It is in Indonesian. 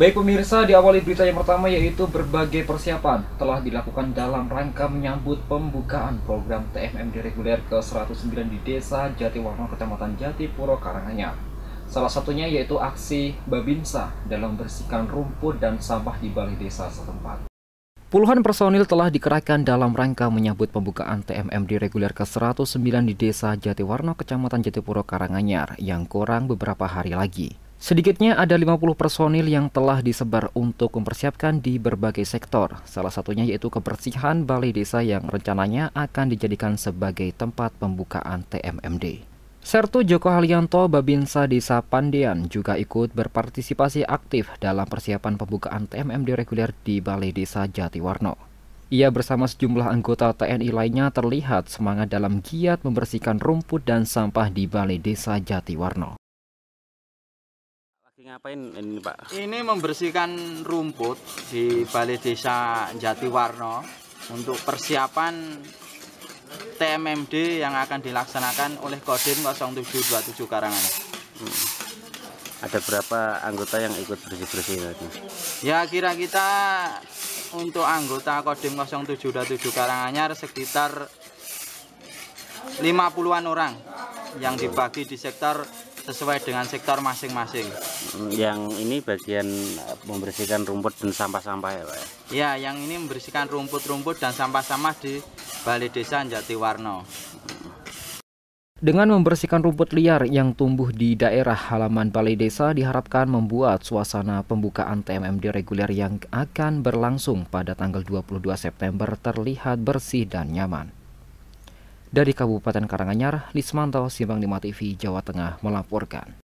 Baik pemirsa, diawali berita yang pertama yaitu berbagai persiapan telah dilakukan dalam rangka menyambut pembukaan program TMMD reguler ke-109 di Desa Jatiwarno, Kecamatan Jatipuro, Karanganyar. Salah satunya yaitu aksi Babinsa dalam bersihkan rumput dan sampah di balai desa setempat. Puluhan personil telah dikerahkan dalam rangka menyambut pembukaan TMMD reguler ke-109 di Desa Jatiwarno, Kecamatan Jatipuro, Karanganyar yang kurang beberapa hari lagi. Sedikitnya ada 50 personil yang telah disebar untuk mempersiapkan di berbagai sektor, salah satunya yaitu kebersihan balai desa yang rencananya akan dijadikan sebagai tempat pembukaan TMMD. Sertu Joko Halianto Babinsa Desa Pandian juga ikut berpartisipasi aktif dalam persiapan pembukaan TMMD reguler di Balai Desa Jatiwarno. Ia bersama sejumlah anggota TNI lainnya terlihat semangat dalam giat membersihkan rumput dan sampah di Balai Desa Jatiwarno. Ngapain ini Pak? Ini membersihkan rumput di Balai Desa Jatiwarno untuk persiapan TMMD yang akan dilaksanakan oleh Kodim 0727 Karanganyar. Hmm. Ada berapa anggota yang ikut bersih-bersih tadi? Ya kira kita untuk anggota Kodim 0727 Karanganyar sekitar 50-an orang yang dibagi di sektor sesuai dengan sektor masing-masing. Hmm, yang ini bagian eh, membersihkan rumput dan sampah-sampah ya Pak? Ya, iya, yang ini membersihkan rumput-rumput dan sampah-sampah di Balai Desa Jatiwarno. Dengan membersihkan rumput liar yang tumbuh di daerah halaman Balai Desa diharapkan membuat suasana pembukaan TMMD reguler yang akan berlangsung pada tanggal 22 September terlihat bersih dan nyaman. Dari Kabupaten Karanganyar, Lismanto, Simbang 5 TV, Jawa Tengah melaporkan.